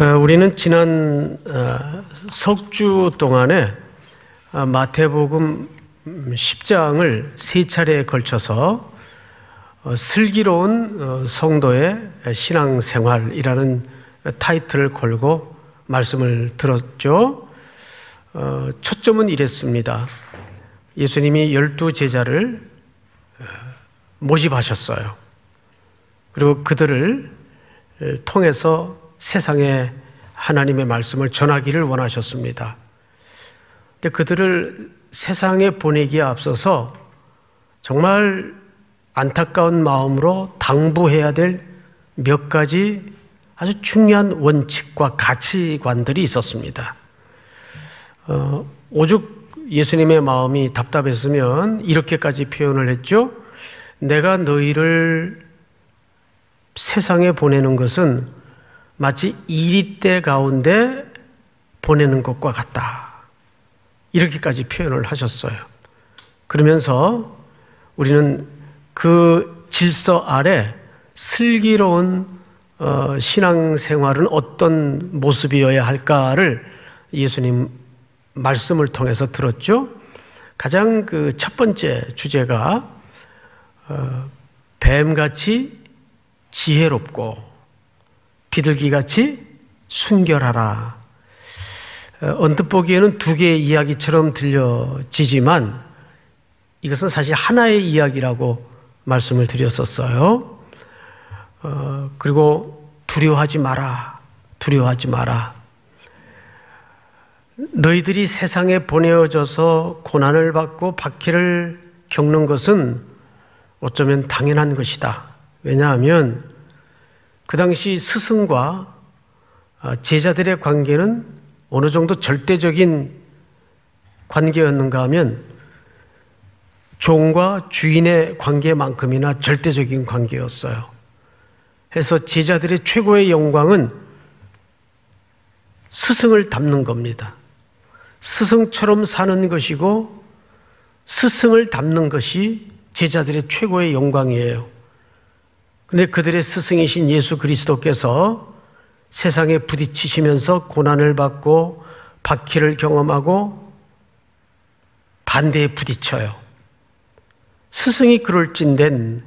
어, 우리는 지난 어, 석주 동안에 어, 마태복음 10장을 세 차례에 걸쳐서 슬기로운 성도의 신앙생활이라는 타이틀을 걸고 말씀을 들었죠. 초점은 이랬습니다. 예수님이 열두 제자를 모집하셨어요. 그리고 그들을 통해서 세상에 하나님의 말씀을 전하기를 원하셨습니다. 근데 그들을 세상에 보내기에 앞서서 정말 안타까운 마음으로 당부해야 될 몇 가지 아주 중요한 원칙과 가치관들이 있었습니다. 어, 오죽 예수님의 마음이 답답했으면 이렇게까지 표현을 했죠. 내가 너희를 세상에 보내는 것은 마치 이리때 가운데 보내는 것과 같다. 이렇게까지 표현을 하셨어요. 그러면서 우리는 그 질서 아래 슬기로운 어, 신앙생활은 어떤 모습이어야 할까를 예수님 말씀을 통해서 들었죠. 가장 그 첫 번째 주제가 어, 뱀같이 지혜롭고 비둘기같이 순결하라. 어, 언뜻 보기에는 두 개의 이야기처럼 들려지지만 이것은 사실 하나의 이야기라고 말씀을 드렸었어요. 어, 그리고 두려워하지 마라. 두려워하지 마라. 너희들이 세상에 보내어져서 고난을 받고 박해를 겪는 것은 어쩌면 당연한 것이다. 왜냐하면 그 당시 스승과 아, 제자들의 관계는 어느 정도 절대적인 관계였는가 하면 종과 주인의 관계만큼이나 절대적인 관계였어요. 해서 제자들의 최고의 영광은 스승을 닮는 겁니다. 스승처럼 사는 것이고 스승을 닮는 것이 제자들의 최고의 영광이에요. 그런데 그들의 스승이신 예수 그리스도께서 세상에 부딪히시면서 고난을 받고 박해를 경험하고 반대에 부딪혀요. 스승이 그럴진된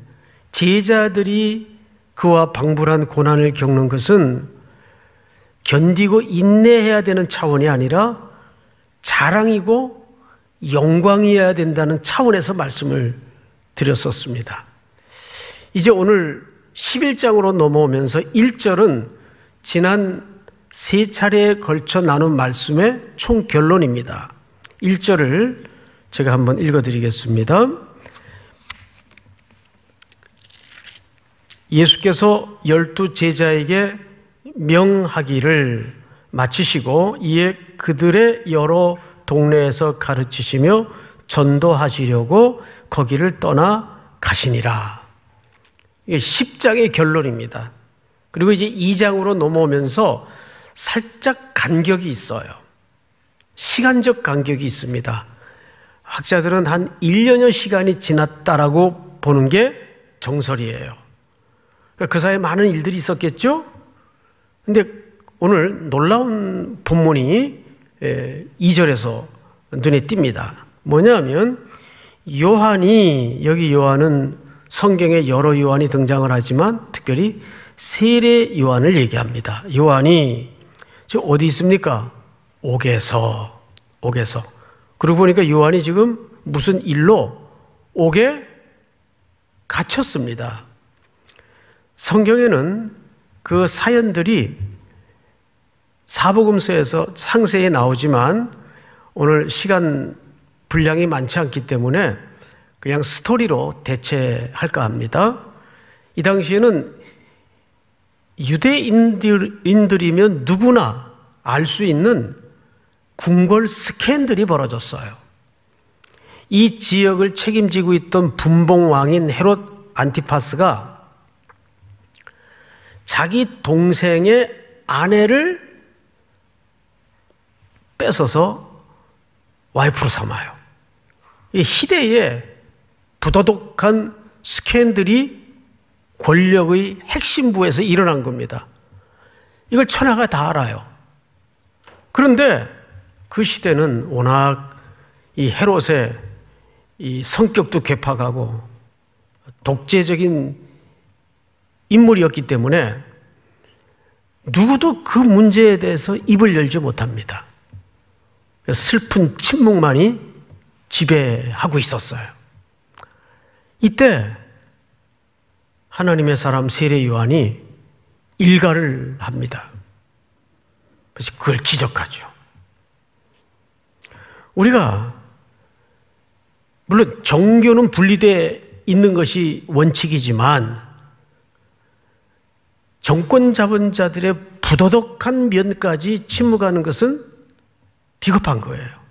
제자들이 그와 방불한 고난을 겪는 것은 견디고 인내해야 되는 차원이 아니라 자랑이고 영광이어야 된다는 차원에서 말씀을 드렸었습니다. 이제 오늘 11장으로 넘어오면서 1절은 지난 세 차례에 걸쳐 나눈 말씀의 총 결론입니다. 1절을 제가 한번 읽어드리겠습니다. 예수께서 열두 제자에게 명하기를 마치시고 이에 그들의 여러 동네에서 가르치시며 전도하시려고 거기를 떠나 가시니라. 이게 10장의 결론입니다. 그리고 이제 2장으로 넘어오면서 살짝 간격이 있어요. 시간적 간격이 있습니다. 학자들은 한 1년여 시간이 지났다라고 보는 게 정설이에요. 그러니까 그 사이에 많은 일들이 있었겠죠? 근데 오늘 놀라운 본문이 2절에서 예, 눈에 띕니다. 뭐냐면 요한이 여기 요한은 성경에 여러 요한이 등장을 하지만 특별히 세례 요한을 얘기합니다. 요한이 지금 어디 있습니까? 옥에서 옥에서 그러고 보니까 요한이 지금 무슨 일로 옥에 갇혔습니다. 성경에는 그 사연들이 사복음서에서 상세히 나오지만 오늘 시간 분량이 많지 않기 때문에 그냥 스토리로 대체할까 합니다. 이 당시에는 유대인들이면 누구나 알 수 있는 궁궐 스캔들이 벌어졌어요. 이 지역을 책임지고 있던 분봉왕인 헤롯 안티파스가 자기 동생의 아내를 뺏어서 와이프로 삼아요. 이 희대의 부도덕한 스캔들이 권력의 핵심부에서 일어난 겁니다. 이걸 천하가 다 알아요. 그런데 그 시대는 워낙 이 헤롯의 이 성격도 괴팍하고 독재적인 인물이었기 때문에 누구도 그 문제에 대해서 입을 열지 못합니다. 슬픈 침묵만이 지배하고 있었어요. 이때 하나님의 사람 세례 요한이 일가를 합니다. 그래서 그걸 지적하죠. 우리가 물론 종교는 분리돼 있는 것이 원칙이지만 정권 잡은 자들의 부도덕한 면까지 침묵하는 것은 비겁한 거예요.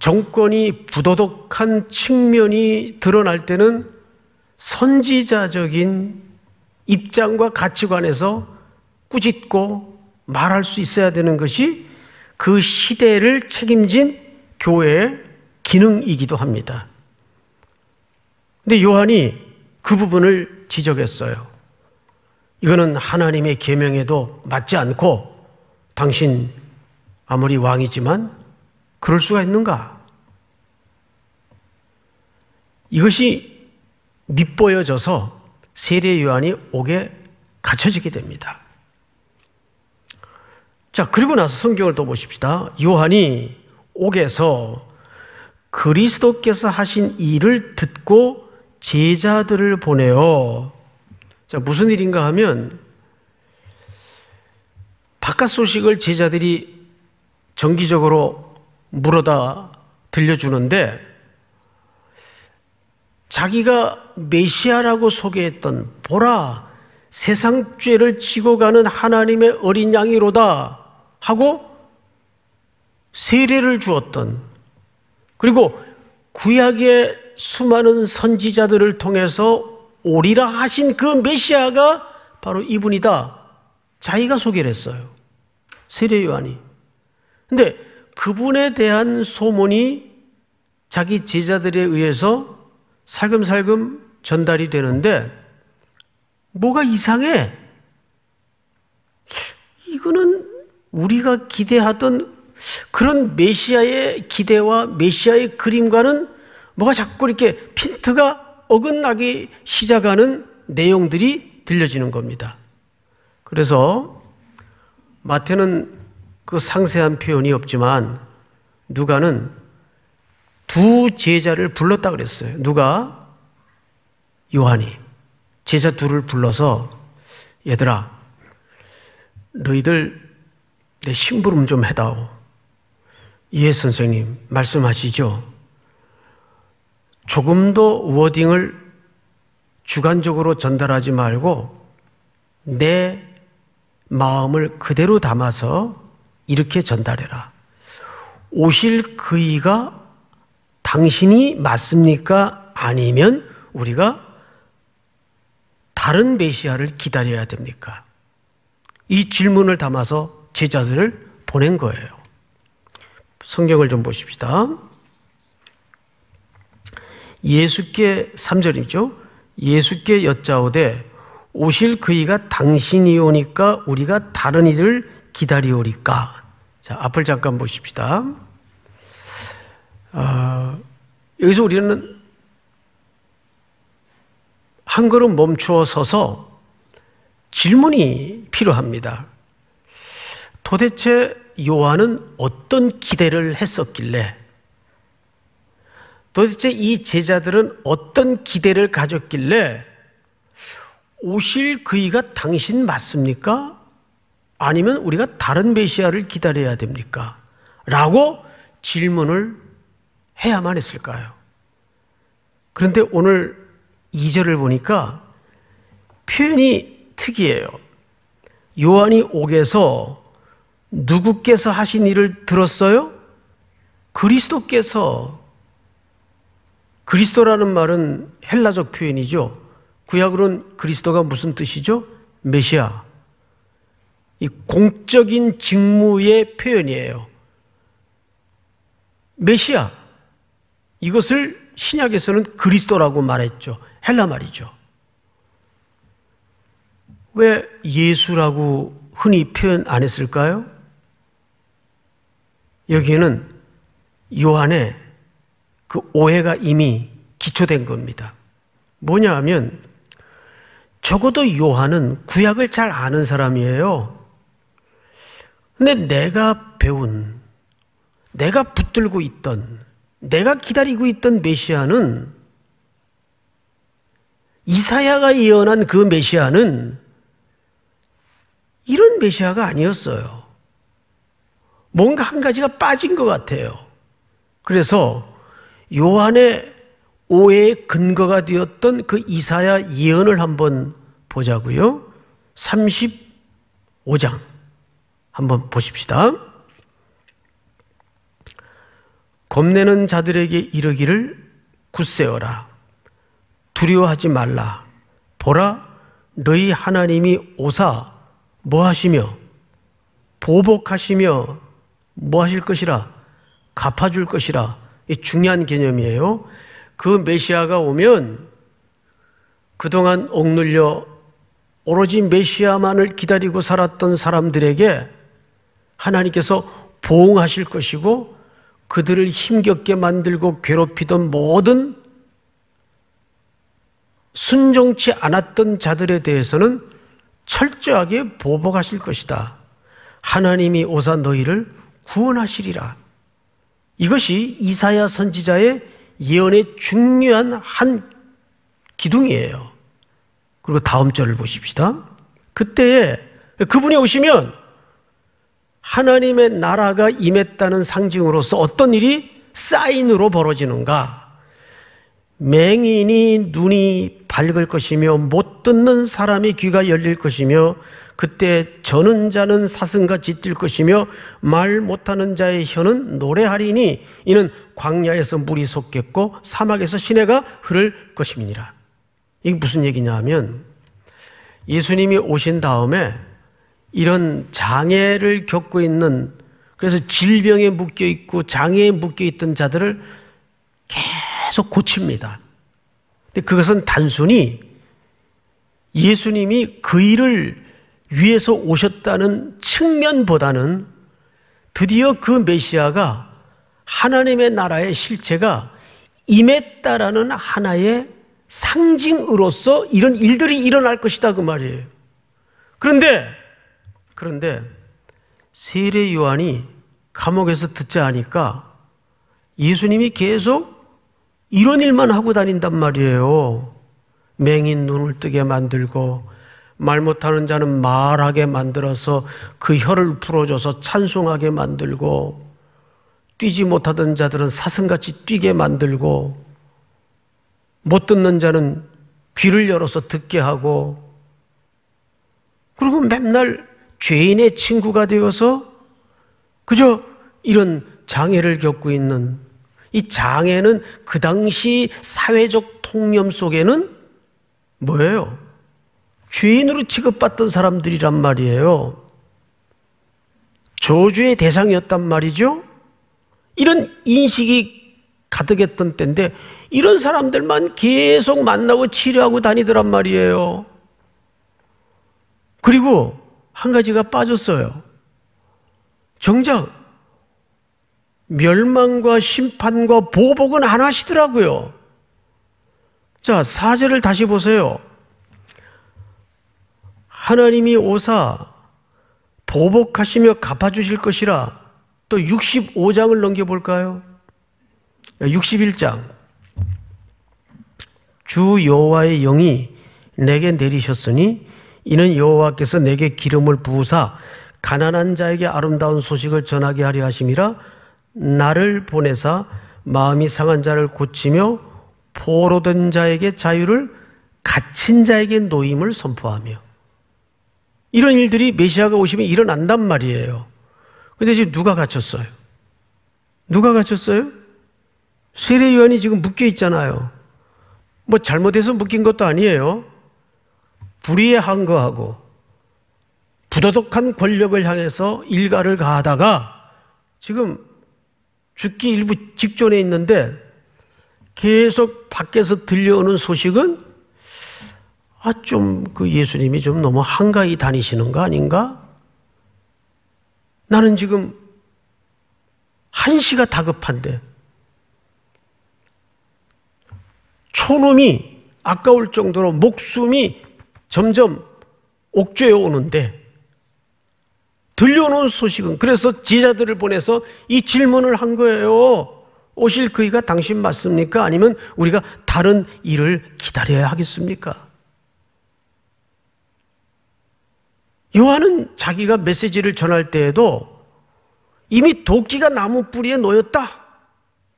정권이 부도덕한 측면이 드러날 때는 선지자적인 입장과 가치관에서 꾸짖고 말할 수 있어야 되는 것이 그 시대를 책임진 교회의 기능이기도 합니다. 근데 요한이 그 부분을 지적했어요. 이거는 하나님의 계명에도 맞지 않고 당신 아무리 왕이지만 그럴 수가 있는가? 이것이 밑보여져서 세례 요한이 옥에 갇혀지게 됩니다. 자, 그리고 나서 성경을 또 보십시다. 요한이 옥에서 그리스도께서 하신 일을 듣고 제자들을 보내요. 자, 무슨 일인가 하면 바깥 소식을 제자들이 정기적으로 물어다 들려주는데 자기가 메시아라고 소개했던 보라 세상 죄를 지고 가는 하나님의 어린 양이로다 하고 세례를 주었던 그리고 구약의 수많은 선지자들을 통해서 오리라 하신 그 메시아가 바로 이분이다. 자기가 소개를 했어요. 세례 요한이. 근데 그분에 대한 소문이 자기 제자들에 의해서 살금살금 전달이 되는데 뭐가 이상해? 이거는 우리가 기대하던 그런 메시아의 기대와 메시아의 그림과는 뭐가 자꾸 이렇게 핀트가 어긋나기 시작하는 내용들이 들려지는 겁니다. 그래서 마태는 그 상세한 표현이 없지만 누가는 두 제자를 불렀다 그랬어요. 누가? 요한이. 제자 둘을 불러서 얘들아 너희들 내 심부름 좀 해다오. 예 선생님 말씀하시죠. 조금도 워딩을 주관적으로 전달하지 말고 내 마음을 그대로 담아서 이렇게 전달해라. 오실 그이가 당신이 맞습니까? 아니면 우리가 다른 메시아를 기다려야 됩니까? 이 질문을 담아서 제자들을 보낸 거예요. 성경을 좀 보십시다. 예수께 3절이죠. 예수께 여짜오되 오실 그이가 당신이오니까 우리가 다른 이를 기다리오리까. 자, 앞을 잠깐 보십시다. 어, 여기서 우리는 한 걸음 멈추어 서서 질문이 필요합니다. 도대체 요한은 어떤 기대를 했었길래 도대체 이 제자들은 어떤 기대를 가졌길래 오실 그이가 당신 맞습니까? 아니면 우리가 다른 메시아를 기다려야 됩니까? 라고 질문을 해야만 했을까요? 그런데 오늘 2절을 보니까 표현이 특이해요. 요한이 옥에서 누구께서 하신 일을 들었어요? 그리스도께서 그리스도라는 말은 헬라적 표현이죠. 구약으로는 그리스도가 무슨 뜻이죠? 메시아. 이 공적인 직무의 표현이에요. 메시아. 이것을 신약에서는 그리스도라고 말했죠. 헬라 말이죠. 왜 예수라고 흔히 표현 안 했을까요? 여기에는 요한의 그 오해가 이미 기초된 겁니다. 뭐냐 하면 적어도 요한은 구약을 잘 아는 사람이에요. 근데 내가 배운, 내가 붙들고 있던, 내가 기다리고 있던 메시아는 이사야가 예언한 그 메시아는 이런 메시아가 아니었어요. 뭔가 한 가지가 빠진 것 같아요. 그래서 요한의 오해의 근거가 되었던 그 이사야 예언을 한번 보자고요. 35장. 한번 보십시다. 겁내는 자들에게 이르기를 굳세어라. 두려워하지 말라. 보라, 너희 하나님이 오사, 뭐 하시며, 보복하시며, 뭐 하실 것이라, 갚아줄 것이라. 이 중요한 개념이에요. 그 메시아가 오면 그동안 억눌려 오로지 메시아만을 기다리고 살았던 사람들에게 하나님께서 보응하실 것이고 그들을 힘겹게 만들고 괴롭히던 모든 순종치 않았던 자들에 대해서는 철저하게 보복하실 것이다. 하나님이 오사 너희를 구원하시리라. 이것이 이사야 선지자의 예언의 중요한 한 기둥이에요. 그리고 다음 절을 보십시다. 그때에 그분이 오시면 하나님의 나라가 임했다는 상징으로서 어떤 일이 사인으로 벌어지는가? 맹인이 눈이 밝을 것이며 못 듣는 사람이 귀가 열릴 것이며 그때 저는 자는 사슴과 짖을 것이며 말 못하는 자의 혀는 노래하리니 이는 광야에서 물이 솟겠고 사막에서 시내가 흐를 것임이니라. 이게 무슨 얘기냐 하면 예수님이 오신 다음에 이런 장애를 겪고 있는 그래서 질병에 묶여 있고 장애에 묶여 있던 자들을 계속 고칩니다. 근데 그것은 단순히 예수님이 그 일을 위해서 오셨다는 측면보다는 드디어 그 메시아가 하나님의 나라의 실체가 임했다라는 하나의 상징으로서 이런 일들이 일어날 것이다 그 말이에요. 그런데 그런데 세례 요한이 감옥에서 듣자 하니까 예수님이 계속 이런 일만 하고 다닌단 말이에요. 맹인 눈을 뜨게 만들고 말 못하는 자는 말하게 만들어서 그 혀를 풀어줘서 찬송하게 만들고 뛰지 못하던 자들은 사슴같이 뛰게 만들고 못 듣는 자는 귀를 열어서 듣게 하고 그리고 맨날 죄인의 친구가 되어서 그저 이런 장애를 겪고 있는 이 장애는 그 당시 사회적 통념 속에는 뭐예요? 죄인으로 취급받던 사람들이란 말이에요. 저주의 대상이었단 말이죠. 이런 인식이 가득했던 때인데 이런 사람들만 계속 만나고 치료하고 다니더란 말이에요. 그리고 한 가지가 빠졌어요. 정작 멸망과 심판과 보복은 안 하시더라고요. 자, 사제를 다시 보세요. 하나님이 오사 보복하시며 갚아주실 것이라 또 65장을 넘겨볼까요? 61장 주 여호와의 영이 내게 내리셨으니 이는 여호와께서 내게 기름을 부으사 가난한 자에게 아름다운 소식을 전하게 하려 하심이라 나를 보내사 마음이 상한 자를 고치며 포로된 자에게 자유를 갇힌 자에게 노임을 선포하며 이런 일들이 메시아가 오시면 일어난단 말이에요. 근데 지금 누가 갇혔어요? 누가 갇혔어요? 세례 요한이 지금 묶여 있잖아요. 뭐 잘못해서 묶인 것도 아니에요. 불의한 거하고 부도덕한 권력을 향해서 일가를 가하다가 지금 죽기 일부 직전에 있는데 계속 밖에서 들려오는 소식은 아, 좀 그 예수님이 좀 너무 한가히 다니시는 거 아닌가? 나는 지금 한시가 다급한데 초놈이 아까울 정도로 목숨이 점점 옥죄어 오는데 들려오는 소식은 그래서 제자들을 보내서 이 질문을 한 거예요. 오실 그이가 당신 맞습니까? 아니면 우리가 다른 일을 기다려야 하겠습니까? 요한은 자기가 메시지를 전할 때에도 이미 도끼가 나무 뿌리에 놓였다.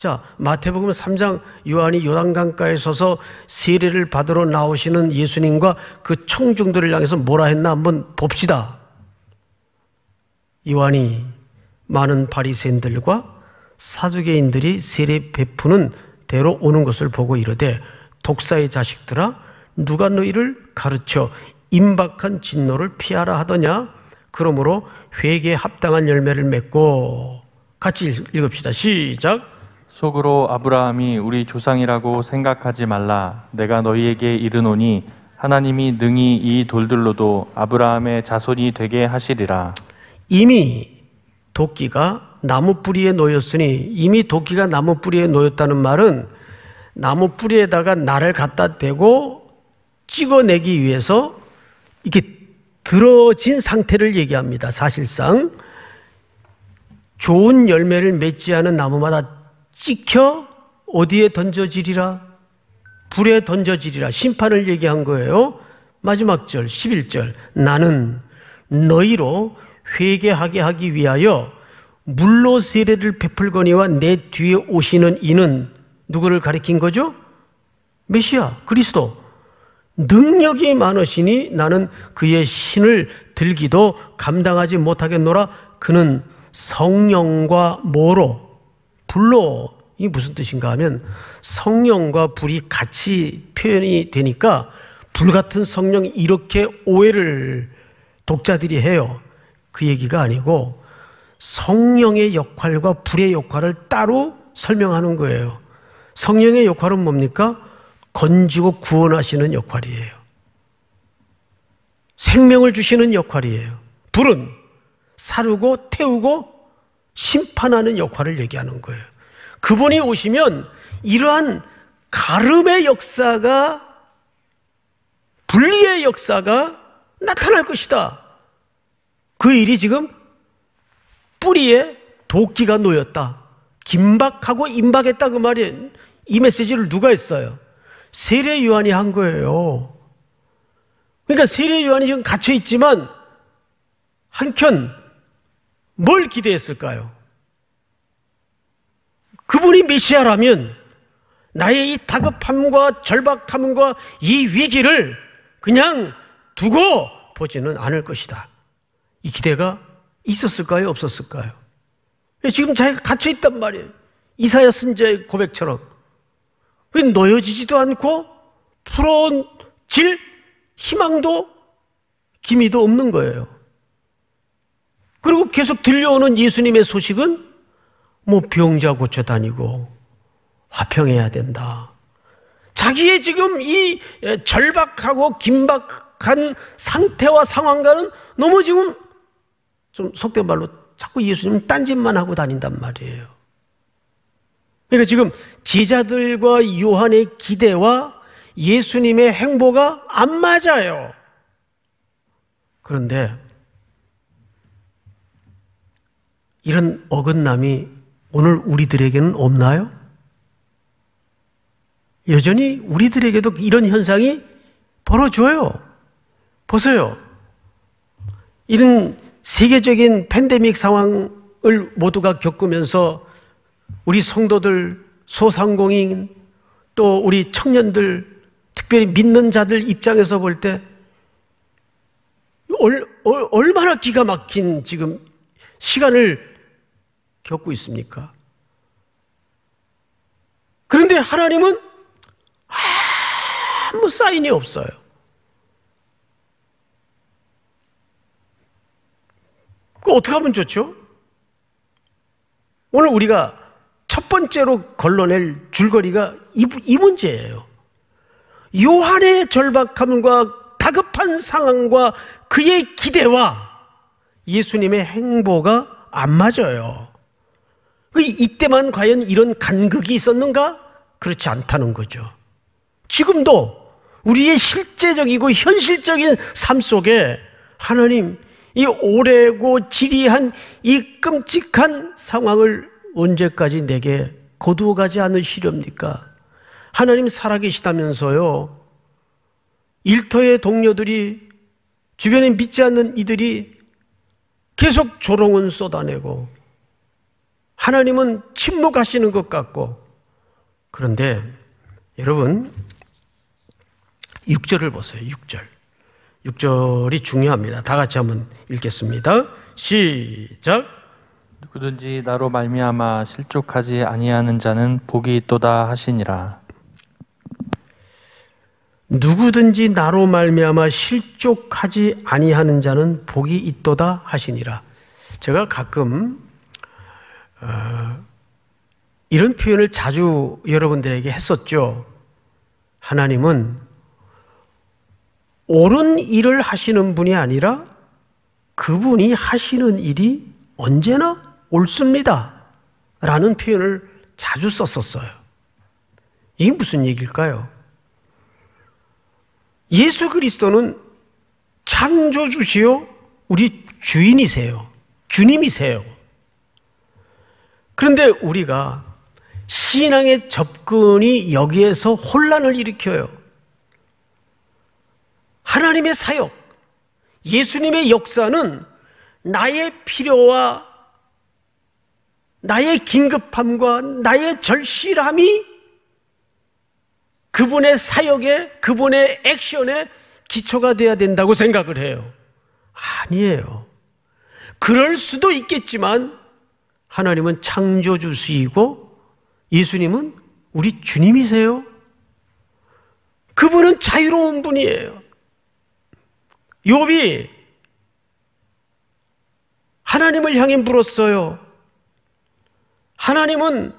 자, 마태복음 3장 요한이 요단강가에 서서 세례를 받으러 나오시는 예수님과 그 청중들을 향해서 뭐라 했나 한번 봅시다. 요한이 많은 바리새인들과 사두개인들이 세례 베푸는 대로 오는 것을 보고 이르되 독사의 자식들아 누가 너희를 가르쳐 임박한 진노를 피하라 하더냐 그러므로 회개에 합당한 열매를 맺고 같이 읽읍시다 시작 속으로 아브라함이 우리 조상이라고 생각하지 말라. 내가 너희에게 이르노니 하나님이 능히 이 돌들로도 아브라함의 자손이 되게 하시리라. 이미 도끼가 나무 뿌리에 놓였으니 이미 도끼가 나무 뿌리에 놓였다는 말은 나무 뿌리에다가 나를 갖다 대고 찍어내기 위해서 이렇게 들어진 상태를 얘기합니다. 사실상 좋은 열매를 맺지 않은 나무마다 찍혀 어디에 던져지리라? 불에 던져지리라. 심판을 얘기한 거예요. 마지막 절, 11절. 나는 너희로 회개하게 하기 위하여 물로 세례를 베풀거니와 내 뒤에 오시는 이는 누구를 가리킨 거죠? 메시아, 그리스도. 능력이 많으시니 나는 그의 신을 들기도 감당하지 못하겠노라. 그는 성령과 뭐로? 불로 이 무슨 뜻인가 하면 성령과 불이 같이 표현이 되니까 불 같은 성령이 이렇게 오해를 독자들이 해요. 그 얘기가 아니고 성령의 역할과 불의 역할을 따로 설명하는 거예요. 성령의 역할은 뭡니까? 건지고 구원하시는 역할이에요. 생명을 주시는 역할이에요. 불은 사르고 태우고 심판하는 역할을 얘기하는 거예요. 그분이 오시면 이러한 가름의 역사가 분리의 역사가 나타날 것이다. 그 일이 지금 뿌리에 도끼가 놓였다. 긴박하고 임박했다 그 말이 이 메시지를 누가 했어요? 세례 요한이 한 거예요. 그러니까 세례 요한이 지금 갇혀 있지만 한켠 뭘 기대했을까요? 그분이 메시아라면 나의 이 다급함과 절박함과 이 위기를 그냥 두고 보지는 않을 것이다. 이 기대가 있었을까요? 없었을까요? 지금 자기가 갇혀있단 말이에요. 이사야 쓴자의 고백처럼. 놓여지지도 않고 풀어질 희망도 기미도 없는 거예요. 그리고 계속 들려오는 예수님의 소식은 뭐 병자 고쳐 다니고 화평해야 된다. 자기의 지금 이 절박하고 긴박한 상태와 상황과는 너무 지금 좀 속된 말로 자꾸 예수님 딴짓만 하고 다닌단 말이에요. 그러니까 지금 제자들과 요한의 기대와 예수님의 행보가 안 맞아요. 그런데 이런 어긋남이 오늘 우리들에게는 없나요? 여전히 우리들에게도 이런 현상이 벌어져요. 보세요. 이런 세계적인 팬데믹 상황을 모두가 겪으면서 우리 성도들, 소상공인, 또 우리 청년들, 특별히 믿는 자들 입장에서 볼 때 얼마나 기가 막힌 지금 시간을 겪고 있습니까? 그런데 하나님은 아무 사인이 없어요. 그 어떻게 하면 좋죠? 오늘 우리가 첫 번째로 걸러낼 줄거리가 이, 이 문제예요. 요한의 절박함과 다급한 상황과 그의 기대와 예수님의 행보가 안 맞아요. 그 이때만 과연 이런 간극이 있었는가? 그렇지 않다는 거죠. 지금도 우리의 실제적이고 현실적인 삶 속에 하나님 이 오래고 지리한 이 끔찍한 상황을 언제까지 내게 거두어 가지 않으시렵니까? 하나님 살아계시다면서요. 일터의 동료들이 주변에 믿지 않는 이들이 계속 조롱은 쏟아내고 하나님은 침묵하시는 것 같고 그런데 여러분 6절을 보세요. 6절. 6절이 중요합니다. 다 같이 한번 읽겠습니다. 시작. 누구든지 나로 말미암아 실족하지 아니하는 자는 복이 있도다 하시니라. 누구든지 나로 말미암아 실족하지 아니하는 자는 복이 있도다 하시니라. 제가 가끔 어, 이런 표현을 자주 여러분들에게 했었죠. 하나님은 옳은 일을 하시는 분이 아니라 그분이 하시는 일이 언제나 옳습니다. 라는 표현을 자주 썼었어요. 이게 무슨 얘기일까요? 예수 그리스도는 창조주시오 우리 주인이세요. 주님이세요. 그런데 우리가 신앙의 접근이 여기에서 혼란을 일으켜요. 하나님의 사역, 예수님의 역사는 나의 필요와 나의 긴급함과 나의 절실함이 그분의 사역에, 그분의 액션에 기초가 돼야 된다고 생각을 해요. 아니에요. 그럴 수도 있겠지만 하나님은 창조주시이고 예수님은 우리 주님이세요. 그분은 자유로운 분이에요. 요비 하나님을 향해 물었어요. 하나님은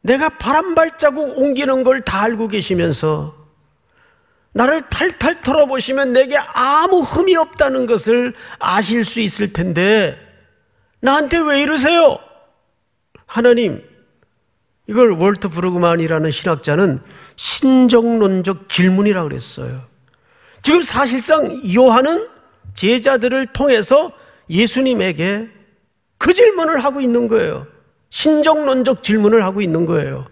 내가 바람 발자국 옮기는 걸 다 알고 계시면서 나를 탈탈 털어보시면 내게 아무 흠이 없다는 것을 아실 수 있을 텐데 나한테 왜 이러세요? 하나님, 이걸 월트 브루그만이라는 신학자는 신정론적 질문이라고 그랬어요. 지금 사실상 요한은 제자들을 통해서 예수님에게 그 질문을 하고 있는 거예요. 신정론적 질문을 하고 있는 거예요.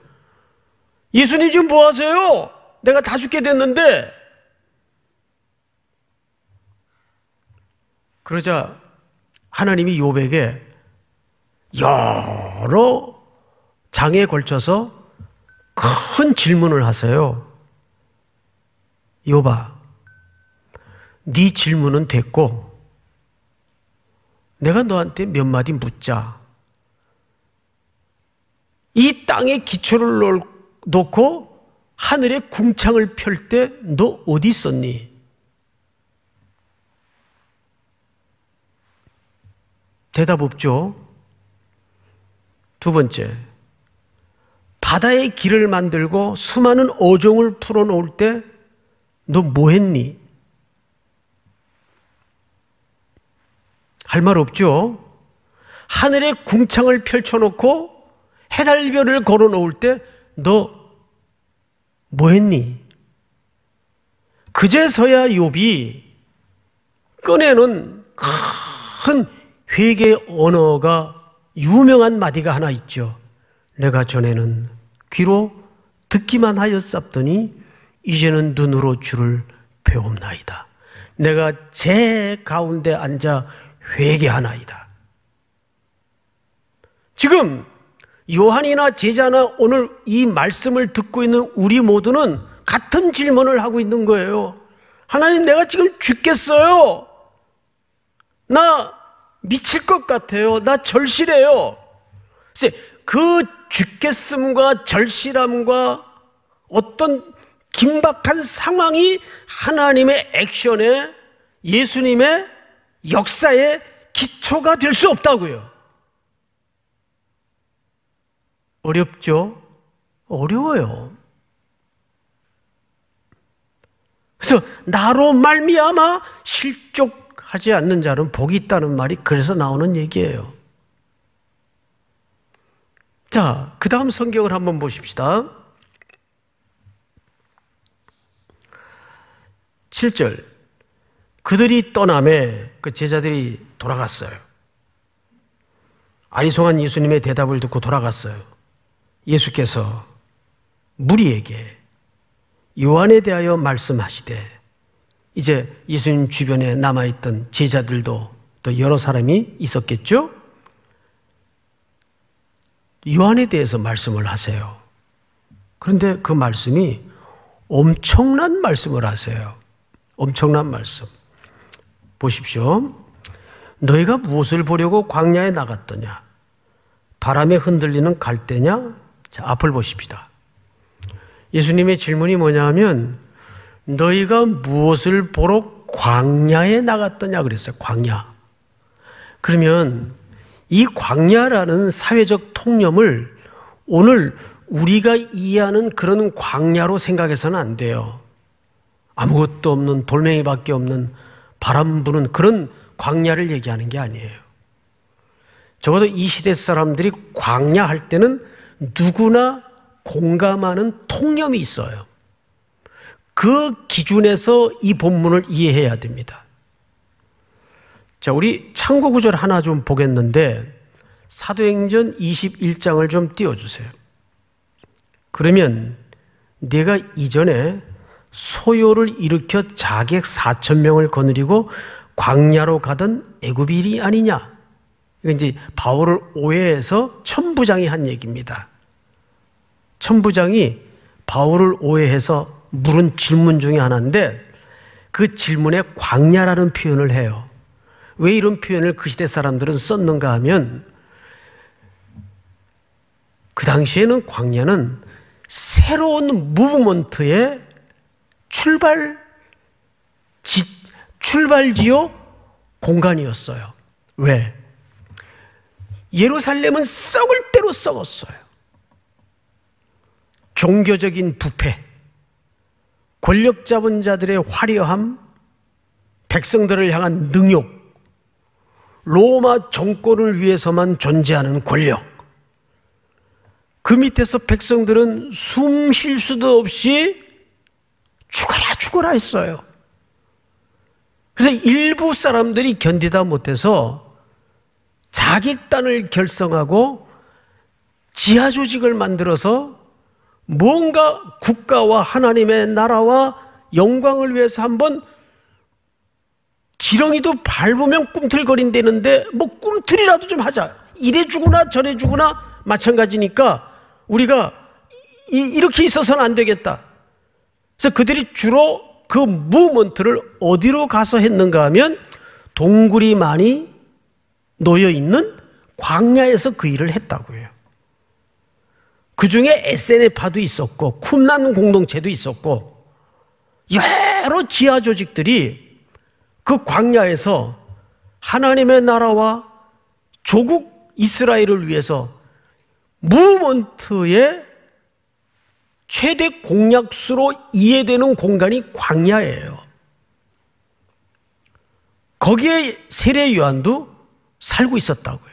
예수님 지금 뭐 하세요? 내가 다 죽게 됐는데. 그러자 하나님이 요백에 여러 장에 걸쳐서 큰 질문을 하세요. 요바, 네 질문은 됐고 내가 너한테 몇 마디 묻자. 이 땅에 기초를 놓고 하늘에 궁창을 펼 때 너 어디 있었니? 대답 없죠? 두 번째, 바다의 길을 만들고 수많은 어종을 풀어놓을 때 너 뭐 했니? 할 말 없죠? 하늘에 궁창을 펼쳐놓고 해달별을 걸어놓을 때 너 뭐 했니? 그제서야 욥이 꺼내는 큰 회개 언어가 유명한 마디가 하나 있죠. 내가 전에는 귀로 듣기만 하였었더니 이제는 눈으로 주를 배움나이다. 내가 제 가운데 앉아 회개하나이다. 지금 요한이나 제자나 오늘 이 말씀을 듣고 있는 우리 모두는 같은 질문을 하고 있는 거예요. 하나님 내가 지금 죽겠어요. 나 미칠 것 같아요. 나 절실해요. 그 죽겠음과 절실함과 어떤 긴박한 상황이 하나님의 액션에 예수님의 역사에 기초가 될 수 없다고요. 어렵죠? 어려워요. 그래서 나로 말미암아 실족 하지 않는 자는 복이 있다는 말이 그래서 나오는 얘기예요. 자, 그 다음 성경을 한번 보십시다. 7절. 그들이 떠남에 그 제자들이 돌아갔어요. 아리송한 예수님의 대답을 듣고 돌아갔어요. 예수께서 무리에게 요한에 대하여 말씀하시되 이제 예수님 주변에 남아있던 제자들도 또 여러 사람이 있었겠죠? 요한에 대해서 말씀을 하세요. 그런데 그 말씀이 엄청난 말씀을 하세요. 엄청난 말씀. 보십시오. 너희가 무엇을 보려고 광야에 나갔더냐? 바람에 흔들리는 갈대냐? 자, 앞을 보십시다. 예수님의 질문이 뭐냐 하면 너희가 무엇을 보러 광야에 나갔더냐 그랬어요. 광야. 그러면 이 광야라는 사회적 통념을 오늘 우리가 이해하는 그런 광야로 생각해서는 안 돼요. 아무것도 없는 돌멩이밖에 없는 바람 부는 그런 광야를 얘기하는 게 아니에요. 적어도 이 시대 사람들이 광야 할 때는 누구나 공감하는 통념이 있어요. 그 기준에서 이 본문을 이해해야 됩니다. 자, 우리 참고 구절 하나 좀 보겠는데 사도행전 21장을 좀 띄워주세요. 그러면 내가 이전에 소요를 일으켜 자객 4천 명을 거느리고 광야로 가던 애굽인이 아니냐. 이거 이제 바울을 오해해서 천부장이 한 얘기입니다. 천부장이 바울을 오해해서 물은 질문 중에 하나인데 그 질문에 광야라는 표현을 해요. 왜 이런 표현을 그 시대 사람들은 썼는가 하면 그 당시에는 광야는 새로운 무브먼트의 출발 지, 출발지요 공간이었어요. 왜? 예루살렘은 썩을 대로 썩었어요. 종교적인 부패, 권력 잡은 자들의 화려함, 백성들을 향한 능욕, 로마 정권을 위해서만 존재하는 권력. 그 밑에서 백성들은 숨 쉴 수도 없이 죽어라 죽어라 했어요. 그래서 일부 사람들이 견디다 못해서 자기 딴을 결성하고 지하 조직을 만들어서 뭔가 국가와 하나님의 나라와 영광을 위해서 한번 지렁이도 밟으면 꿈틀거린다는데 뭐 꿈틀이라도 좀 하자. 이래 주구나 저래 주구나 마찬가지니까 우리가 이, 이렇게 있어서는 안 되겠다. 그래서 그들이 주로 그 무먼트를 어디로 가서 했는가 하면 동굴이 많이 놓여 있는 광야에서 그 일을 했다고 해요. 그 중에 SNF파도 있었고, 쿰난 공동체도 있었고, 여러 지하 조직들이 그 광야에서 하나님의 나라와 조국 이스라엘을 위해서 무먼트의 최대 공약수로 이해되는 공간이 광야예요. 거기에 세례 요한도 살고 있었다고요.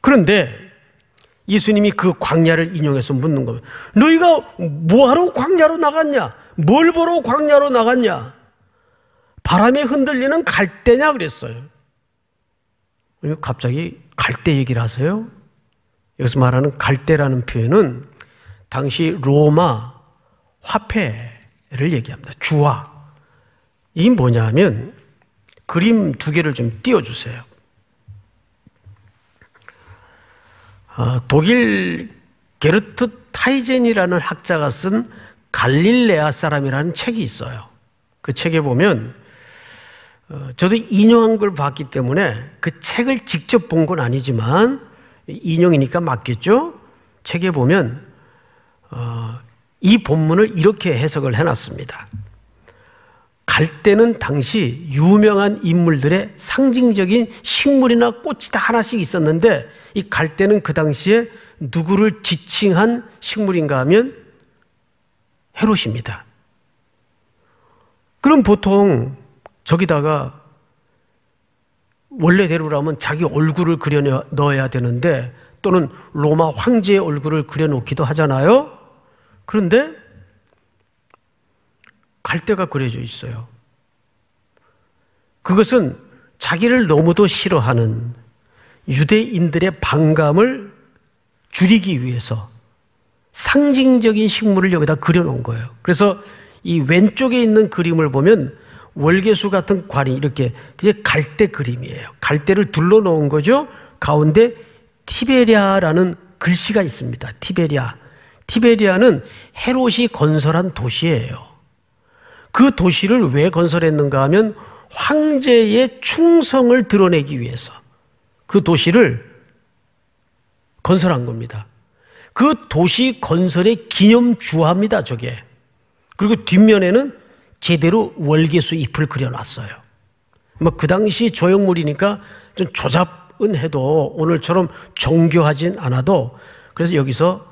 그런데 예수님이 그 광야를 인용해서 묻는 겁예요 너희가 뭐하러 광야로 나갔냐? 뭘 보러 광야로 나갔냐? 바람에 흔들리는 갈대냐 그랬어요. 그러니까 갑자기 갈대 얘기를 하세요. 여기서 말하는 갈대라는 표현은 당시 로마 화폐를 얘기합니다. 주화. 이 뭐냐면 그림 두 개를 좀 띄워주세요. 어, 독일 게르트 타이젠이라는 학자가 쓴 갈릴레아 사람이라는 책이 있어요. 그 책에 보면 어, 저도 인용한 걸 봤기 때문에 그 책을 직접 본 건 아니지만 인용이니까 맞겠죠? 책에 보면 어, 이 본문을 이렇게 해석을 해놨습니다. 갈 때는 당시 유명한 인물들의 상징적인 식물이나 꽃이 다 하나씩 있었는데 이 갈때는그 당시에 누구를 지칭한 식물인가 하면 헤롯입니다. 그럼 보통 저기다가 원래대로라면 자기 얼굴을 그려 넣어야 되는데 또는 로마 황제의 얼굴을 그려 놓기도 하잖아요. 그런데 갈대가 그려져 있어요. 그것은 자기를 너무도 싫어하는 유대인들의 반감을 줄이기 위해서 상징적인 식물을 여기다 그려놓은 거예요. 그래서 이 왼쪽에 있는 그림을 보면 월계수 같은 관이 이렇게 그게 갈대 그림이에요. 갈대를 둘러놓은 거죠. 가운데 티베리아라는 글씨가 있습니다. 티베리아. 티베리아는 헤롯이 건설한 도시예요. 그 도시를 왜 건설했는가 하면 황제의 충성을 드러내기 위해서 그 도시를 건설한 겁니다. 그 도시 건설의 기념주화입니다, 저게. 그리고 뒷면에는 제대로 월계수 잎을 그려놨어요. 뭐 그 당시 조형물이니까 좀 조잡은 해도 오늘처럼 정교하진 않아도 그래서 여기서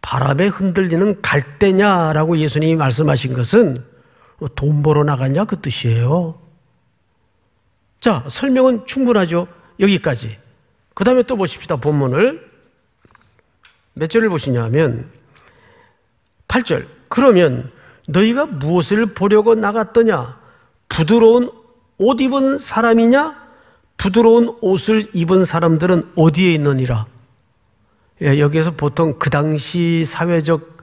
바람에 흔들리는 갈대냐라고 예수님이 말씀하신 것은 뭐 돈 벌어 나갔냐 그 뜻이에요. 자, 설명은 충분하죠. 여기까지. 그 다음에 또 보십시다. 본문을. 몇 절을 보시냐면 8절. 그러면 너희가 무엇을 보려고 나갔더냐? 부드러운 옷 입은 사람이냐? 부드러운 옷을 입은 사람들은 어디에 있느니라? 예, 여기에서 보통 그 당시 사회적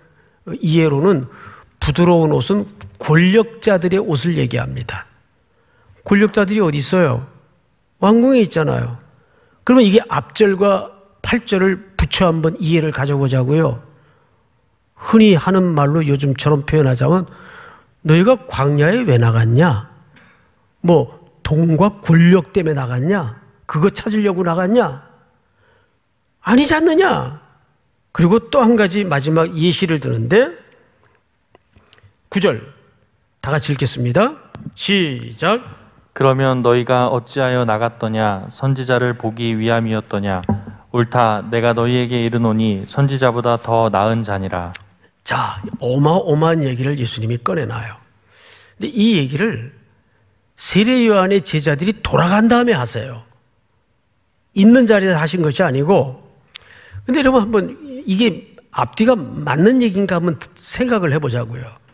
이해로는 부드러운 옷은 권력자들의 옷을 얘기합니다. 권력자들이 어디 있어요? 왕궁에 있잖아요. 그러면 이게 앞절과 8절을 붙여 한번 이해를 가져보자고요. 흔히 하는 말로 요즘처럼 표현하자면 너희가 광야에 왜 나갔냐? 뭐 돈과 권력 때문에 나갔냐? 그거 찾으려고 나갔냐? 아니지 않느냐? 그리고 또 한 가지 마지막 예시를 드는데 9절 다 같이 읽겠습니다. 시작. 그러면 너희가 어찌하여 나갔더냐 선지자를 보기 위함이었더냐 옳다 내가 너희에게 이르노니 선지자보다 더 나은 자니라. 자, 어마어마한 얘기를 예수님이 꺼내놔요. 근데 이 얘기를 세례 요한의 제자들이 돌아간 다음에 하세요. 있는 자리에서 하신 것이 아니고 근데 여러분 한번 이게 앞뒤가 맞는 얘기인가 한번 생각을 해 보자고요.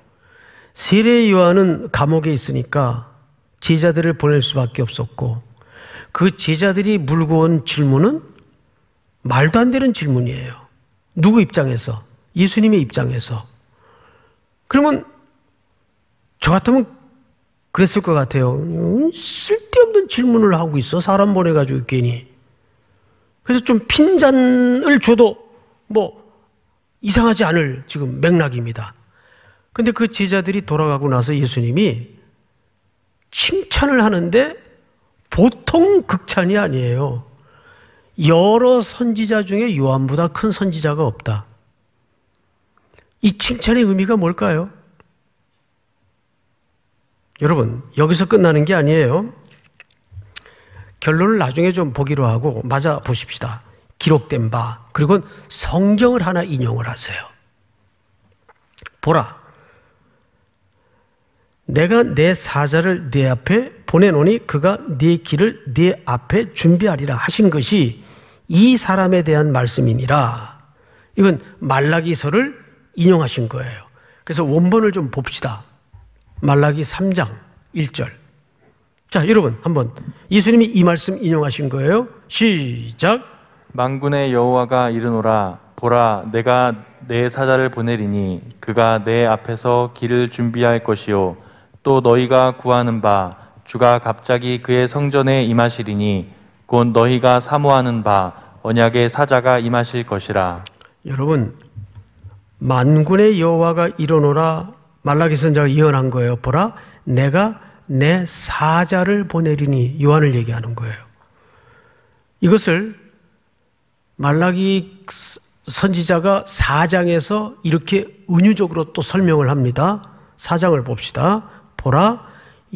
세례 요한은 감옥에 있으니까 제자들을 보낼 수밖에 없었고 그 제자들이 물고 온 질문은 말도 안 되는 질문이에요. 누구 입장에서? 예수님의 입장에서. 그러면 저 같으면 그랬을 것 같아요. 음, 쓸데없는 질문을 하고 있어. 사람 보내가지고 괜히. 그래서 좀 핀잔을 줘도 뭐 이상하지 않을 지금 맥락입니다. 근데 그 제자들이 돌아가고 나서 예수님이 칭찬을 하는데 보통 극찬이 아니에요. 여러 선지자 중에 요한보다 큰 선지자가 없다. 이 칭찬의 의미가 뭘까요? 여러분, 여기서 끝나는 게 아니에요. 결론을 나중에 좀 보기로 하고 맞아 보십시다. 기록된 바. 그리고 성경을 하나 인용을 하세요. 보라. 내가 내 사자를 네 앞에 보내노니 그가 네 길을 네 앞에 준비하리라 하신 것이 이 사람에 대한 말씀이니라. 이건 말라기서를 인용하신 거예요. 그래서 원본을 좀 봅시다. 말라기 3장 1절. 자, 여러분 한번 예수님이 이 말씀 인용하신 거예요. 시작. 만군의 여호와가 이르노라 보라 내가 내 사자를 보내리니 그가 내 앞에서 길을 준비할 것이요 또 너희가 구하는 바 주가 갑자기 그의 성전에 임하시리니 곧 너희가 사모하는 바 언약의 사자가 임하실 것이라. 여러분 만군의 여호와가 이르노라 말라기 선자가 예언한 거예요. 보라 내가 내 사자를 보내리니 요한을 얘기하는 거예요. 이것을 말라기 선지자가 4장에서 이렇게 은유적으로 또 설명을 합니다. 4장을 봅시다. 보라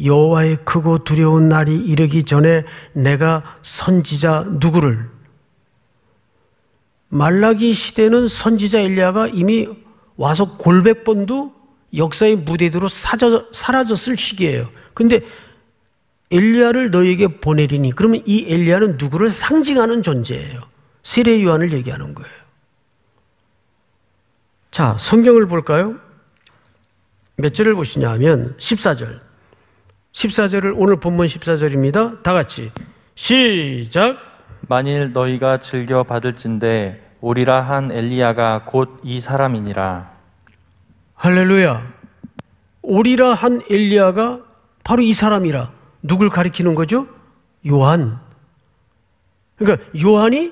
여호와의 크고 두려운 날이 이르기 전에 내가 선지자 누구를 말라기 시대는 선지자 엘리야가 이미 와서 골백번도 역사의 무대대로 사 사라졌을 시기예요. 근데 엘리야를 너에게 보내리니 그러면 이 엘리야는 누구를 상징하는 존재예요. 세례 요한을 얘기하는 거예요. 자, 성경을 볼까요? 몇 절을 보시냐 하면 14절. 14절을 오늘 본문 14절입니다. 다 같이 시작. 만일 너희가 즐겨 받을진데 오리라 한 엘리야가 곧 이 사람이니라. 할렐루야. 오리라 한 엘리야가 바로 이 사람이라. 누굴 가리키는 거죠? 요한. 그러니까 요한이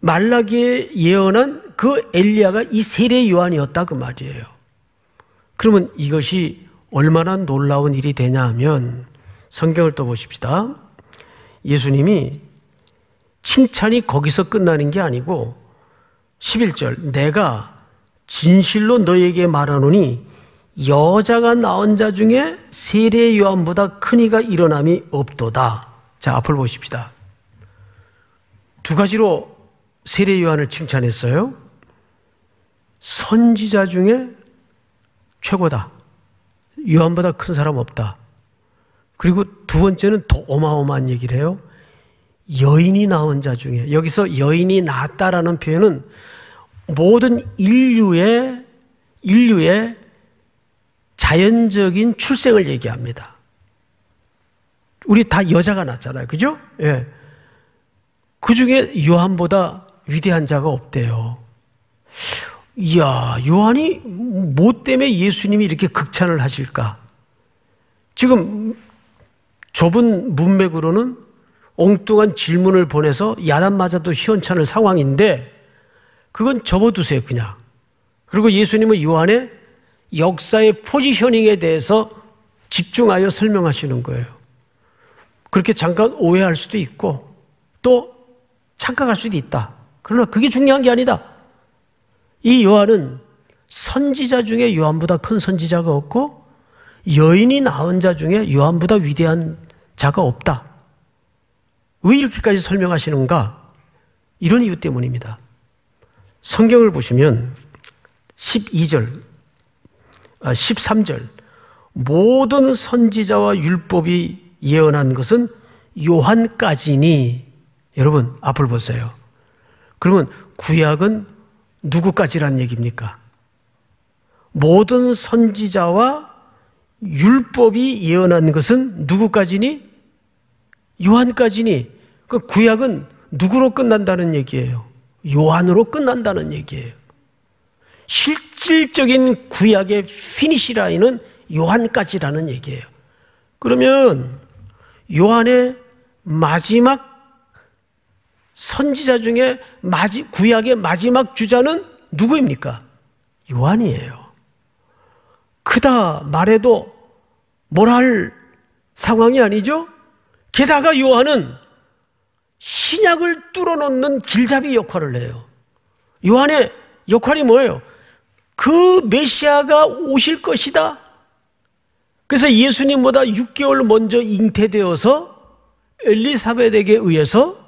말라기에 예언한 그 엘리야가 이 세례 요한이었다 그 말이에요. 그러면 이것이 얼마나 놀라운 일이 되냐 하면 성경을 또 보십시다. 예수님이 칭찬이 거기서 끝나는 게 아니고 11절 내가 진실로 너에게 말하노니 여자가 낳은 자 중에 세례 요한보다 큰 이가 일어남이 없도다. 자, 앞을 보십시다. 두 가지로 세례 요한을 칭찬했어요. 선지자 중에 최고다. 요한보다 큰 사람 없다. 그리고 두 번째는 더 어마어마한 얘기를 해요. 여인이 나온 자 중에 여기서 여인이 낳았다라는 표현은 모든 인류의 인류의 자연적인 출생을 얘기합니다. 우리 다 여자가 낳잖아요. 그죠? 예. 그 중에 요한보다 위대한 자가 없대요. 이야, 요한이 뭐 때문에 예수님이 이렇게 극찬을 하실까? 지금 좁은 문맥으로는 엉뚱한 질문을 보내서 야단 맞아도 시원찮을 상황인데 그건 접어두세요, 그냥. 그리고 예수님은 요한의 역사의 포지셔닝에 대해서 집중하여 설명하시는 거예요. 그렇게 잠깐 오해할 수도 있고 또 착각할 수도 있다. 그러나 그게 중요한 게 아니다. 이 요한은 선지자 중에 요한보다 큰 선지자가 없고 여인이 낳은 자 중에 요한보다 위대한 자가 없다. 왜 이렇게까지 설명하시는가? 이런 이유 때문입니다. 성경을 보시면 12절, 13절, 아, 모든 선지자와 율법이 예언한 것은 요한까지니, 여러분, 앞을 보세요. 그러면 구약은 누구까지란 얘기입니까? 모든 선지자와 율법이 예언한 것은 누구까지니? 요한까지니? 그 구약은 누구로 끝난다는 얘기예요? 요한으로 끝난다는 얘기예요. 실질적인 구약의 피니시 라인은 요한까지라는 얘기예요. 그러면 요한의 마지막 선지자 중에 마지, 구약의 마지막 주자는 누구입니까? 요한이에요. 크다 말해도 뭘할 상황이 아니죠? 게다가 요한은 신약을 뚫어놓는 길잡이 역할을 해요. 요한의 역할이 뭐예요? 그 메시아가 오실 것이다. 그래서 예수님보다 6개월 먼저 잉태되어서 엘리사벳에게 의해서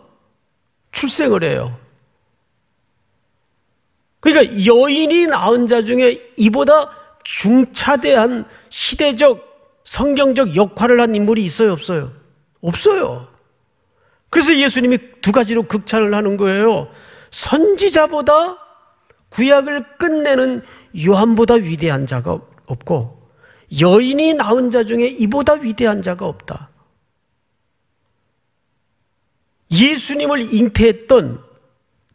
출생을 해요. 그러니까 여인이 낳은 자 중에 이보다 중차대한 시대적 성경적 역할을 한 인물이 있어요, 없어요? 없어요. 그래서 예수님이 두 가지로 극찬을 하는 거예요. 선지자보다 구약을 끝내는 요한보다 위대한 자가 없고 여인이 낳은 자 중에 이보다 위대한 자가 없다. 예수님을 잉태했던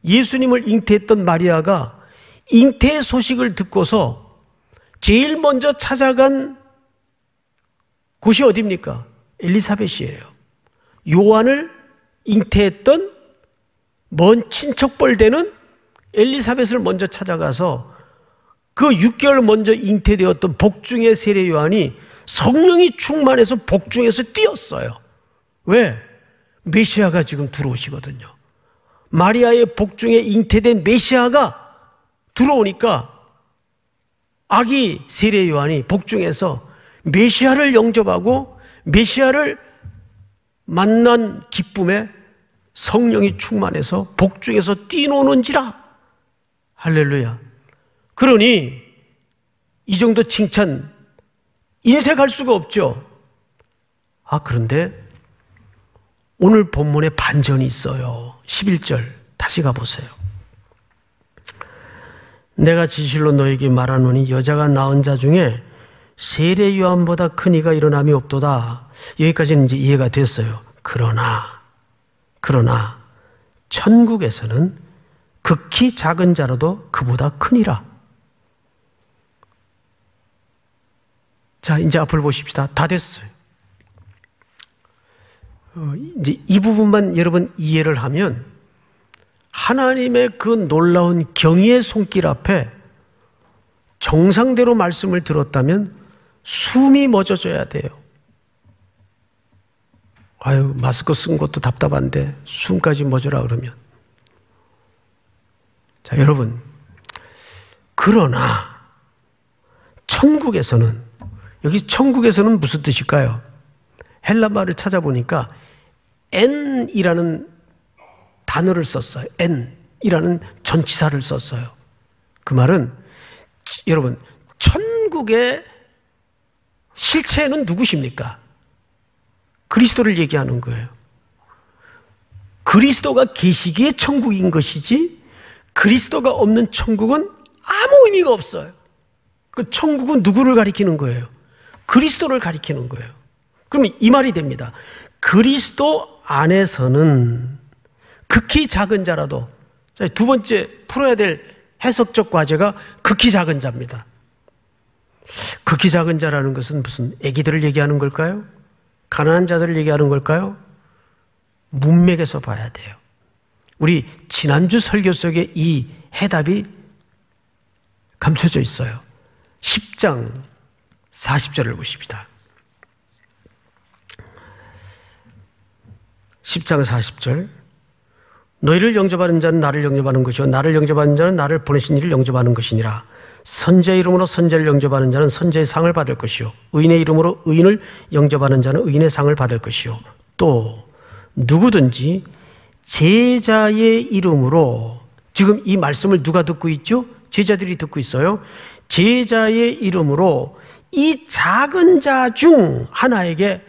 예수님을 잉태했던 마리아가 잉태 소식을 듣고서 제일 먼저 찾아간 곳이 어디입니까? 엘리사벳이에요. 요한을 잉태했던 먼 친척벌 되는 엘리사벳을 먼저 찾아가서 그 6개월 먼저 잉태되었던 복중의 세례 요한이 성령이 충만해서 복중에서 뛰었어요. 왜? 메시아가 지금 들어오시거든요. 마리아의 복중에 잉태된 메시아가 들어오니까 아기 세례 요한이 복중에서 메시아를 영접하고 메시아를 만난 기쁨에 성령이 충만해서 복중에서 뛰노는지라 할렐루야. 그러니 이 정도 칭찬 인색할 수가 없죠. 아 그런데 오늘 본문에 반전이 있어요. 11절 다시 가보세요. 내가 진실로 너에게 말하노니 여자가 낳은 자 중에 세례 요한보다 큰 이가 일어남이 없도다. 여기까지는 이제 이해가 됐어요. 그러나 그러나 천국에서는 극히 작은 자라도 그보다 크니라. 자, 이제 앞을 보십시다. 다 됐어요. 어, 이제 이 부분만 여러분 이해를 하면 하나님의 그 놀라운 경의의 손길 앞에 정상대로 말씀을 들었다면 숨이 멎어져야 돼요. 아유, 마스크 쓴 것도 답답한데 숨까지 멎으라 그러면. 자, 여러분. 그러나 천국에서는 여기 천국에서는 무슨 뜻일까요? 헬라말을 찾아보니까 엔이라는 단어를 썼어요. 엔이라는 전치사를 썼어요. 그 말은 여러분 천국의 실체는 누구십니까? 그리스도를 얘기하는 거예요. 그리스도가 계시기에 천국인 것이지 그리스도가 없는 천국은 아무 의미가 없어요. 그 천국은 누구를 가리키는 거예요? 그리스도를 가리키는 거예요. 그러면 이 말이 됩니다. 그리스도 안에서는 극히 작은 자라도 두 번째 풀어야 될 해석적 과제가 극히 작은 자입니다. 극히 작은 자라는 것은 무슨 아기들을 얘기하는 걸까요? 가난한 자들을 얘기하는 걸까요? 문맥에서 봐야 돼요. 우리 지난주 설교 속에 이 해답이 감춰져 있어요. 10장 40절을 보십시다. 10장 40절 너희를 영접하는 자는 나를 영접하는 것이요 나를 영접하는 자는 나를 보내신 이를 영접하는 것이니라 선제 이름으로 선제를 영접하는 자는 선제의 상을 받을 것이요 의인의 이름으로 의인을 영접하는 자는 의인의 상을 받을 것이요 또 누구든지 제자의 이름으로 지금 이 말씀을 누가 듣고 있죠? 제자들이 듣고 있어요. 제자의 이름으로 이 작은 자 중 하나에게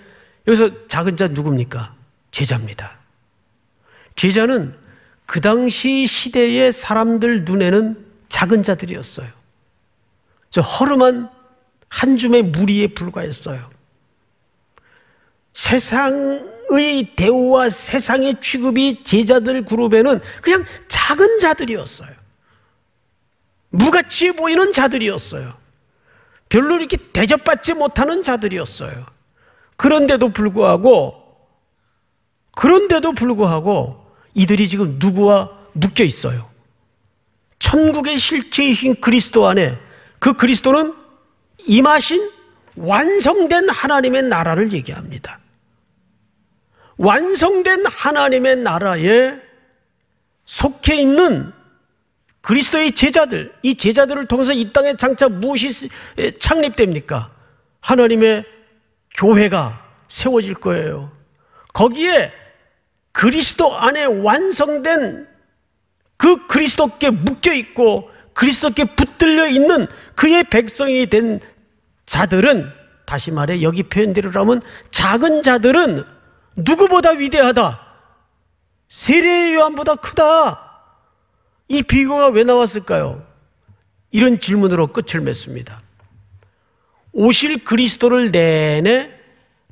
여기서 작은 자 누굽니까? 제자입니다. 제자는 그 당시 시대의 사람들 눈에는 작은 자들이었어요. 저 허름한 한 줌의 무리에 불과했어요. 세상의 대우와 세상의 취급이 제자들 그룹에는 그냥 작은 자들이었어요. 무가치해 보이는 자들이었어요. 별로 이렇게 대접받지 못하는 자들이었어요. 그런데도 불구하고 그런데도 불구하고 이들이 지금 누구와 묶여 있어요. 천국의 실체이신 그리스도 안에 그 그리스도는 임하신 완성된 하나님의 나라를 얘기합니다. 완성된 하나님의 나라에 속해 있는 그리스도의 제자들, 이 제자들을 통해서 이 땅에 장차 무엇이 창립됩니까? 하나님의 교회가 세워질 거예요. 거기에 그리스도 안에 완성된 그 그리스도께 묶여 있고 그리스도께 붙들려 있는 그의 백성이 된 자들은 다시 말해 여기 표현대로 하면 작은 자들은 누구보다 위대하다. 세례 의 요한보다 크다. 이 비교가 왜 나왔을까요? 이런 질문으로 끝을 맺습니다. 오실 그리스도를 내내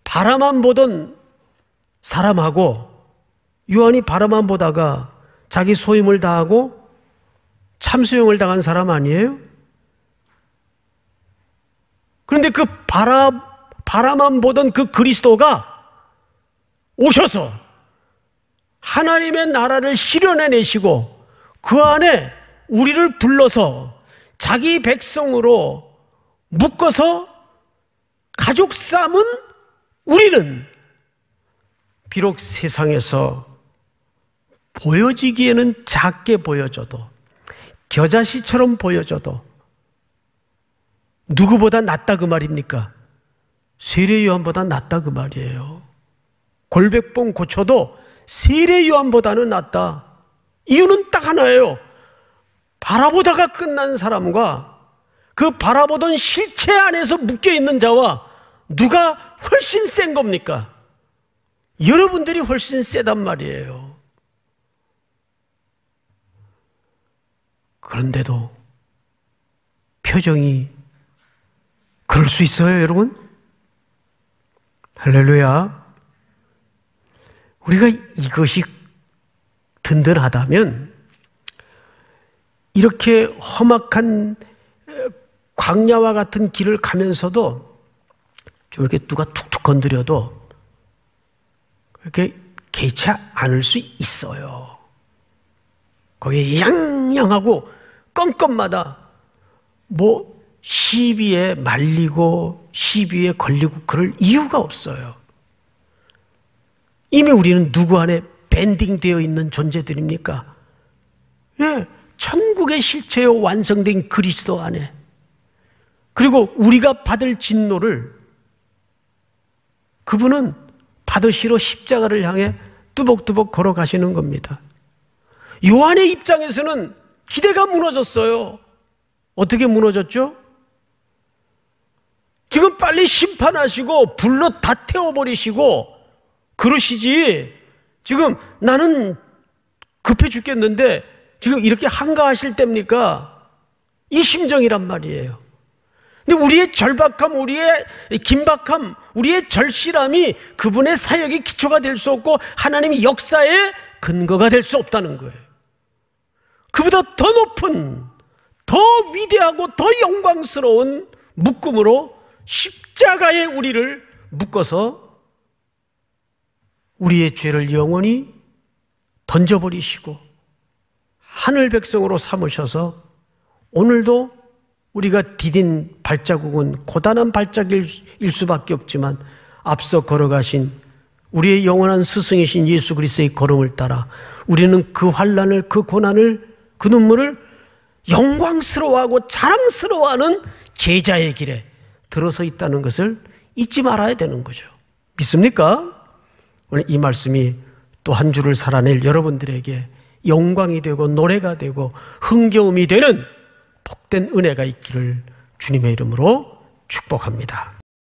바라만 보던 사람하고 요한이 바라만 보다가 자기 소임을 다하고 참수형을 당한 사람 아니에요? 그런데 그 바라, 바라만 보던 그 그리스도가 오셔서 하나님의 나라를 실현해내시고 그 안에 우리를 불러서 자기 백성으로 묶어서 가족 삼은 우리는 비록 세상에서 보여지기에는 작게 보여져도 겨자씨처럼 보여져도 누구보다 낫다 그 말입니까? 세례 요한보다 낫다 그 말이에요. 골백봉 고쳐도 세례 요한보다는 낫다. 이유는 딱 하나예요. 바라보다가 끝난 사람과 그 바라보던 실체 안에서 묶여 있는 자와 누가 훨씬 센 겁니까? 여러분들이 훨씬 세단 말이에요. 그런데도 표정이 그럴 수 있어요, 여러분? 할렐루야. 우리가 이것이 든든하다면 이렇게 험악한 광야와 같은 길을 가면서도 저렇게 누가 툭툭 건드려도 그렇게 개치 않을 수 있어요. 거기에 양양하고 건건마다 뭐 시비에 말리고 시비에 걸리고 그럴 이유가 없어요. 이미 우리는 누구 안에 밴딩되어 있는 존재들입니까? 예, 천국의 실체요 완성된 그리스도 안에. 그리고 우리가 받을 진노를 그분은 받으시러 십자가를 향해 뚜벅뚜벅 걸어가시는 겁니다. 요한의 입장에서는 기대가 무너졌어요. 어떻게 무너졌죠? 지금 빨리 심판하시고 불로 다 태워버리시고 그러시지. 지금 나는 급해 죽겠는데 지금 이렇게 한가하실 때입니까? 이 심정이란 말이에요. 근데 우리의 절박함, 우리의 긴박함, 우리의 절실함이 그분의 사역의 기초가 될 수 없고 하나님의 역사의 근거가 될 수 없다는 거예요. 그보다 더 높은, 더 위대하고 더 영광스러운 묶음으로 십자가에 우리를 묶어서 우리의 죄를 영원히 던져버리시고 하늘 백성으로 삼으셔서 오늘도 우리가 디딘 발자국은 고단한 발자국일 수밖에 없지만 앞서 걸어가신 우리의 영원한 스승이신 예수 그리스도의 걸음을 따라 우리는 그 환란을 그 고난을 그 눈물을 영광스러워하고 자랑스러워하는 제자의 길에 들어서 있다는 것을 잊지 말아야 되는 거죠. 믿습니까? 오늘 이 말씀이 또 한 주를 살아낼 여러분들에게 영광이 되고 노래가 되고 흥겨움이 되는 복된 은혜가 있기를 주님의 이름으로 축복합니다.